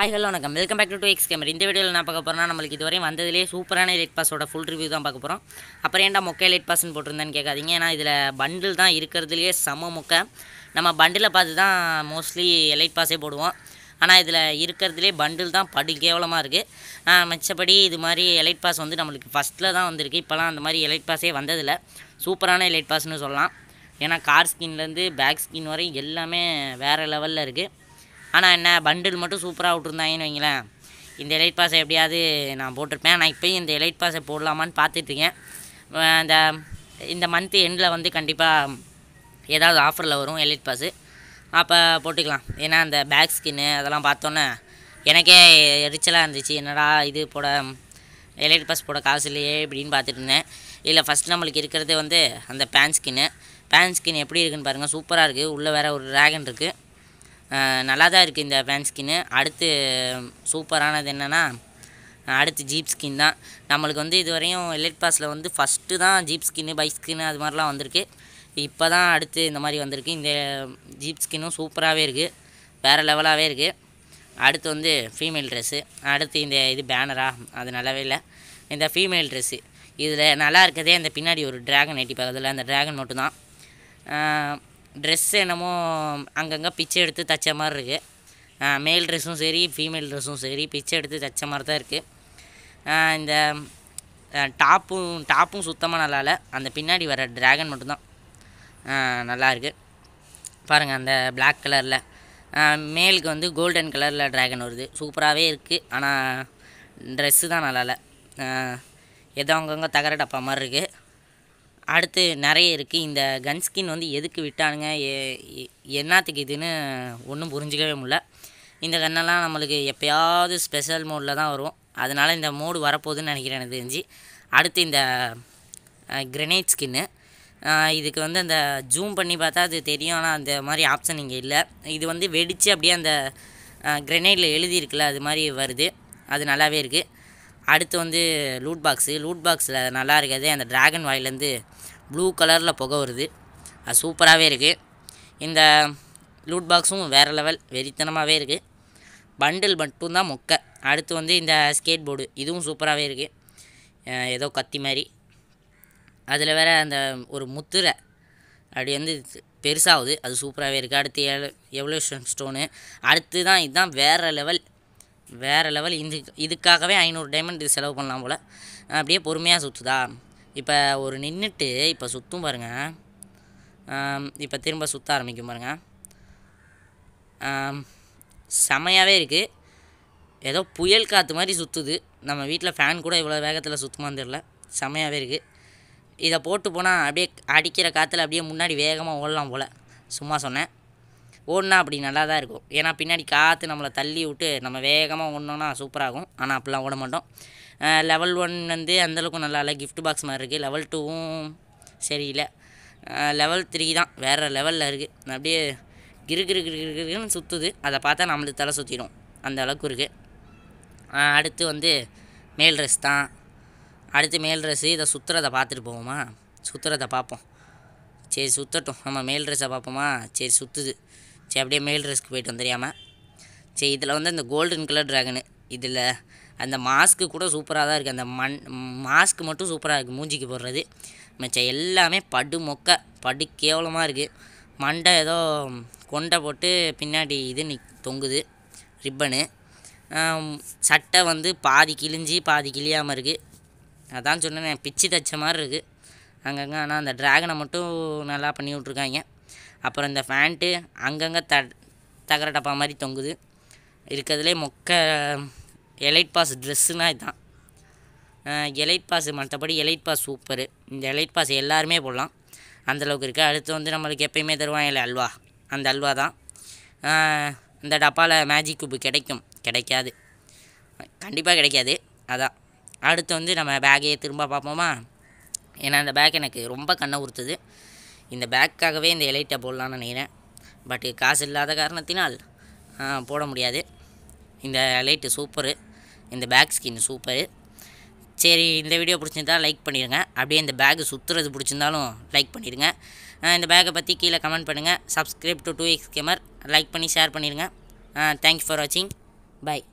hi hello வணக்கம் welcome back to two X gamer இந்த வீடியோவில் நான் பார்க்க போகிறேன்னா நம்மளுக்கு இதுவரையும் வந்ததுலேயே சூப்பரான லேட் பாஸோட ஃபுல் ரிவ்யூ தான் பார்க்க போகிறோம் அப்புறம் ஏன்டா மொக்கை லேட் பாஸ்ன்னு போட்டிருந்தேன்னு கேட்காதீங்க ஏன்னா இதில் பண்டில் தான் இருக்கிறதுலேயே செம மொக்கை நம்ம பண்டிலை பார்த்து தான் மோஸ்ட்லி லைட் பாஸே போடுவோம் ஆனால் இதில் இருக்கிறதுலே பண்டில் தான் படு கேவலமாக இருக்குது மிச்சப்படி இது மாதிரி எலைட் பாஸ் வந்து நம்மளுக்கு ஃபஸ்ட்டில் தான் வந்திருக்கு இப்போலாம் அந்த மாதிரி எலைட் பாஸே வந்ததில்லை சூப்பரான எலைட் பாஸ்னு சொல்லலாம் ஏன்னா கார் ஸ்கின்லேருந்து பேக் ஸ்கின் வரை எல்லாமே வேறு லெவலில் இருக்குது ஆனால் என்ன பண்டில் மட்டும் சூப்பராக விட்ருந்தாங்கன்னு வைங்களேன் இந்த எலைட் பாசை எப்படியாவது நான் போட்டிருப்பேன் நான் இப்போயும் இந்த எலைட் பாஸை போடலாமான்னு பார்த்துட்ருக்கேன் அந்த இந்த மந்த் எண்டில் வந்து கண்டிப்பாக ஏதாவது ஆஃபரில் வரும் எலைட் பாஸு அப்போ போட்டுக்கலாம் ஏன்னா அந்த பேக் ஸ்கின்னு அதெல்லாம் பார்த்தோன்னே எனக்கே எரிச்சலாக இருந்துச்சு என்னடா இது போட எலைட் பாஸ் போட காசு இல்லையே இப்படின்னு பார்த்துட்டு இருந்தேன் இல்லை ஃபஸ்ட் நம்மளுக்கு இருக்கிறது வந்து அந்த பேன் ஸ்கின்னு பேன் ஸ்கின் எப்படி இருக்குன்னு பாருங்கள் சூப்பராக இருக்குது உள்ளே வேறு ஒரு ட்ராகன் இருக்குது நல்லா தான் இருக்குது இந்த ஃபேன் ஸ்கின்னு அடுத்து சூப்பரானது என்னென்னா அடுத்து ஜீப் ஸ்கின் தான் நம்மளுக்கு வந்து இதுவரையும் வரையும் பாஸில் வந்து ஃபஸ்ட்டு தான் ஜீப் ஸ்கின்னு பைக் ஸ்கின்னு அது மாதிரிலாம் வந்திருக்கு இப்போ தான் அடுத்து இந்த மாதிரி வந்திருக்கு இந்த ஜீப் ஸ்கின்னும் சூப்பராகவே இருக்குது வேறு லெவலாகவே இருக்குது அடுத்து வந்து ஃபீமேல் ட்ரெஸ்ஸு அடுத்து இந்த இது பேனரா அது நல்லாவே இல்லை இந்த ஃபீமேல் ட்ரெஸ்ஸு இதில் நல்லா இருக்கதே இந்த பின்னாடி ஒரு ட்ராகன் எட்டி பார்க்குறதுல அந்த ட்ராகன் மட்டும்தான் ட்ரெஸ் என்னமோ அங்கங்கே பிச்சை எடுத்து தைச்ச மாதிரி இருக்குது மேல் ட்ரெஸ்ஸும் சரி ஃபீமேல் ட்ரெஸ்ஸும் சரி பிச்சை எடுத்து தைச்ச மாதிரி தான் இருக்குது இந்த டாப்பும் டாப்பும் சுத்தமாக நல்லா இல்லை அந்த பின்னாடி வர ட்ராகன் மட்டும்தான் நல்லா இருக்குது பாருங்கள் அந்த பிளாக் கலரில் மேலுக்கு வந்து கோல்டன் கலரில் ட்ராகன் வருது சூப்பராகவே இருக்குது ஆனால் ட்ரெஸ்ஸு தான் நல்லா இல்லை ஏதோ அங்கங்கே தகர டப்பா மாதிரி இருக்குது அடுத்து நிறைய இருக்குது இந்த கன் ஸ்கின் வந்து எதுக்கு விட்டானுங்க என்னத்துக்கு இதுன்னு ஒன்றும் புரிஞ்சிக்கவே முடில இந்த கன்னெல்லாம் நம்மளுக்கு எப்போயாவது ஸ்பெஷல் மோடில் தான் வரும் அதனால் இந்த மோடு வரப்போகுதுன்னு நினைக்கிறேன் எனக்கு தெரிஞ்சு அடுத்து இந்த கிரனேட் ஸ்கின்னு இதுக்கு வந்து அந்த ஜூம் பண்ணி பார்த்தா அது தெரியும் ஆனால் அந்த மாதிரி ஆப்ஷன் இங்கே இல்லை இது வந்து வெடித்து அப்படியே அந்த கிரனேடில் எழுதியிருக்குல்ல அது மாதிரி வருது அது நல்லாவே இருக்குது அடுத்து வந்து லூட் பாக்ஸு லூட் பாக்ஸில் நல்லா இருக்காது அந்த ட்ராகன் வாயிலேருந்து ப்ளூ கலரில் புகை வருது அது சூப்பராகவே இருக்குது இந்த லூட் பாக்ஸும் வேறு லெவல் வெறித்தனமாகவே இருக்குது பண்டில் மட்டும்தான் மொக்கை அடுத்து வந்து இந்த ஸ்கேட் போர்டு இதுவும் சூப்பராகவே இருக்குது ஏதோ கத்தி மாதிரி அதில் வேறு அந்த ஒரு முத்துரை அப்படி வந்து பெருசாகுது அது சூப்பராகவே இருக்குது அடுத்து எவ்வளோ ஸ்டோனு அடுத்து தான் இதுதான் வேறு லெவல் வேறு லெவல் இந்த இதுக்காகவே ஐநூறு டைமண்ட் இது செலவு பண்ணலாம் போல் அப்படியே பொறுமையாக சுற்றுதா இப்போ ஒரு நின்றுட்டு இப்போ சுற்றும் பாருங்கள் இப்போ திரும்ப சுற்ற ஆரம்பிக்கும் பாருங்கள் செமையாகவே இருக்குது ஏதோ புயல் காற்று மாதிரி சுற்றுது நம்ம வீட்டில் ஃபேன் கூட இவ்வளோ வேகத்தில் சுத்தமாக தெரில செமையாகவே இருக்குது இதை போட்டு போனால் அப்படியே அடிக்கிற காற்றுல அப்படியே முன்னாடி வேகமாக ஓடலாம் போல் சும்மா சொன்னேன் ஓடினா அப்படி நல்லா தான் இருக்கும் ஏன்னா பின்னாடி காற்று நம்மளை தள்ளி விட்டு நம்ம வேகமாக ஓடணுன்னா சூப்பராகும் ஆனால் அப்படிலாம் ஓட மாட்டோம் லெவல் ஒன் வந்து அந்தளவுக்கு நல்லா இல்லை கிஃப்ட் பாக்ஸ் மாதிரி இருக்குது லெவல் டூவும் சரியில்லை லெவல் த்ரீ தான் வேறு லெவலில் இருக்குது அப்படியே கிரு கிரு கிரு கிரு சுற்றுது அதை பார்த்தா நம்மளுக்கு தலை சுற்றிடும் அந்த அளவுக்கு இருக்குது அடுத்து வந்து மேல் ட்ரெஸ் தான் அடுத்து மேல் ட்ரெஸ்ஸு இதை சுற்றுறதை பார்த்துட்டு போவோமா சுற்றுறதை பார்ப்போம் சரி சுற்றட்டும் நம்ம மேல் ட்ரெஸ்ஸை பார்ப்போமா சரி சுற்றுது சரி அப்படியே மெயில் ட்ரெஸ்க்கு போயிட்டு வந்துடாமல் சரி இதில் வந்து அந்த கோல்டன் கலர் ட்ராகனு இதில் அந்த மாஸ்க்கு கூட சூப்பராக தான் இருக்குது அந்த மண் மாஸ்க்கு மட்டும் சூப்பராக இருக்குது மூஞ்சிக்கு போடுறது மிச்சம் எல்லாமே படு மொக்க படு கேவலமாக இருக்குது மண்டை ஏதோ கொண்டை போட்டு பின்னாடி இது நிக் தொங்குது ரிப்பனு சட்டை வந்து பாதி கிழிஞ்சி பாதி கிழியாமல் இருக்குது அதான் சொன்னேன் பிச்சு தைச்ச மாதிரி இருக்குது அங்கங்கே ஆனால் அந்த ட்ராகனை மட்டும் நல்லா பண்ணி விட்ருக்காங்க அப்புறம் இந்த ஃபேண்ட்டு அங்கங்கே த தகர டப்பா மாதிரி தொங்குது இருக்கிறதுலே மொக்க எலைட் பாஸ் ட்ரெஸ்ஸுனால் இதுதான் எலைட் பாஸ் மற்றபடி எலைட் பாஸ் சூப்பரு இந்த எலைட் பாஸ் எல்லாருமே போடலாம் அந்தளவுக்கு இருக்குது அடுத்து வந்து நம்மளுக்கு எப்பயுமே தருவாங்க இல்லை அல்வா அந்த அல்வா தான் இந்த டப்பாவில் மேஜிக் குப்பு கிடைக்கும் கிடைக்காது கண்டிப்பாக கிடைக்காது அதான் அடுத்து வந்து நம்ம பேக்கையே திரும்ப பார்ப்போமா ஏன்னா அந்த பேக் எனக்கு ரொம்ப கண்ணை உறுத்துது இந்த பேக்காகவே இந்த எலைட்டை போடலான்னு நினைக்கிறேன் பட்டு காசு இல்லாத காரணத்தினால் போட முடியாது இந்த எலைட்டு சூப்பரு இந்த பேக் ஸ்கின் சூப்பரு சரி இந்த வீடியோ பிடிச்சிருந்தா லைக் பண்ணிடுங்க அப்படியே இந்த பேக்கு சுற்றுறது பிடிச்சிருந்தாலும் லைக் பண்ணிடுங்க இந்த பேக்கை பற்றி கீழே கமெண்ட் பண்ணுங்கள் subscribe to two X gamer like பண்ணி ஷேர் பண்ணிடுங்க தேங்க்ஸ் ஃபார் வாட்சிங் பாய்